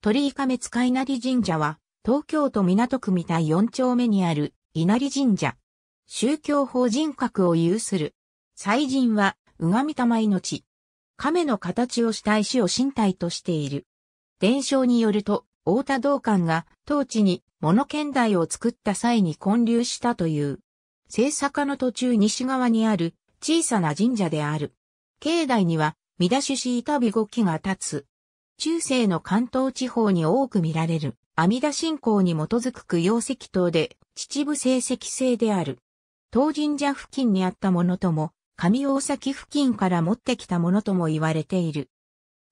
鳥居亀塚稲荷神社は、東京都港区三田4丁目にある稲荷神社。宗教法人格を有する。祭神は、うがみ玉命。亀の形をした石を身体としている。伝承によると、太田道館が当地に物剣台を作った際に建立したという。制作の途中西側にある小さな神社である。境内には、見出しし板尾五基が立つ。中世の関東地方に多く見られる、阿弥陀信仰に基づく供養石塔で、秩父成石製である。当神社付近にあったものとも、上大崎付近から持ってきたものとも言われている。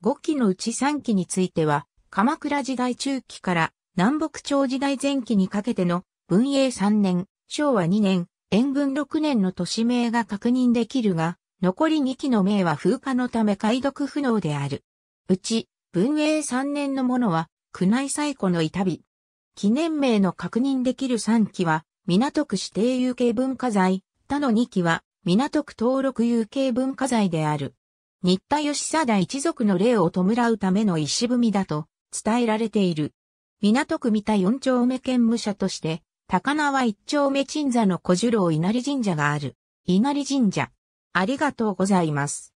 5期のうち3期については、鎌倉時代中期から南北朝時代前期にかけての文永3年、昭和2年、延文6年の都市名が確認できるが、残り2期の名は風化のため解読不能である。うち、文永3年のものは、宮内最古の板日。記念名の確認できる3期は、港区指定有形文化財、他の2期は、港区登録有形文化財である。新田義貞一族の霊を弔うための石踏みだと伝えられている。港区三田四丁目県武者として、高輪一丁目鎮座の小樹郎稲荷神社がある。稲荷神社。ありがとうございます。